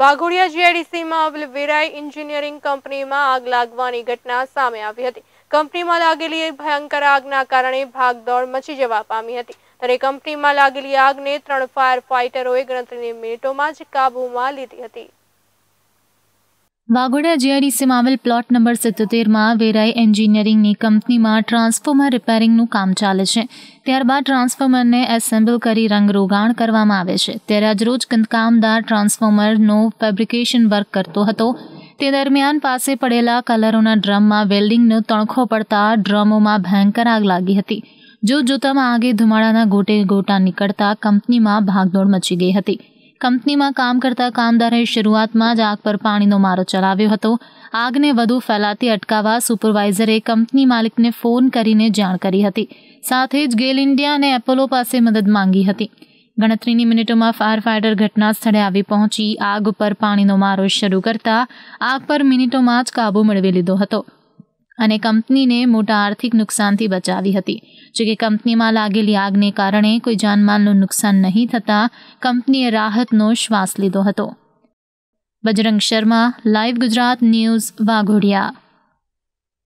Waghodia જીઆઈડીસીમાં વેરાઈ engineering કંપનીમાં આગ લાગવાની ઘટના સામે આવી હતી કંપનીમાં લાગેલી ભયંકર આગના કારણે ભાગદોડ મચી જવા પામી હતી ત્યારે કંપનીમાં લાગેલી આગને ત્રણ ફાયર ફાઇટરોએ ગણતરીની મિનિટોમાં જ કાબૂમાં લીધી હતી વાઘોડા જીઆરઈસીમાં આવેલ પ્લોટ નંબર સિત્તોતેરમાં વેરાઈ એન્જિનિયરિંગની કંપનીમાં ટ્રાન્સફોર્મર રિપેરિંગનું કામ ચાલે છે ત્યારબાદ ટ્રાન્સફોર્મરને એસેમ્બલ કરી રંગરોગાણ કરવામાં આવે છે ત્યારે રોજ કામદાર ટ્રાન્સફોર્મરનો ફેબ્રિકેશન વર્ક કરતો હતો તે દરમિયાન પાસે પડેલા કલરોના ડ્રમમાં વેલ્ડિંગનો તણખો પડતા ડ્રમોમાં ભયંકર આગ લાગી હતી જો જોતામાં આગે ધુમાડાના ગોટે ગોટા નીકળતા કંપનીમાં ભાગદોડ મચી ગઈ હતી કંપનીમાં કામ કરતા કામદારે શરૂઆતમાં જ આગ પર પાણીનો મારો ચલાવ્યો હતો આગને વધુ ફેલાતી અટકાવવા સુપરવાઇઝરે કંપની માલિકને ફોન કરીને જાણ કરી હતી સાથે જ ગેલ ઇન્ડિયા અને એપોલો પાસે મદદ માંગી હતી ગણતરીની મિનિટોમાં ફાયર ફાઇટર ઘટના સ્થળે આવી પહોંચી આગ ઉપર પાણીનો મારો શરૂ કરતા આગ પર મિનિટોમાં જ કાબૂ મેળવી લીધો હતો અને કંપનીને મોટા આર્થિક નુકસાનથી બચાવી હતી જોકે કંપનીમાં લાગેલી આગને કારણે કોઈ જાનમાલનું નુકસાન નહીં થતાં કંપનીએ રાહતનો શ્વાસ લીધો હતો બજરંગ શર્મા લાઈવ ગુજરાત ન્યૂઝ વાઘોડિયા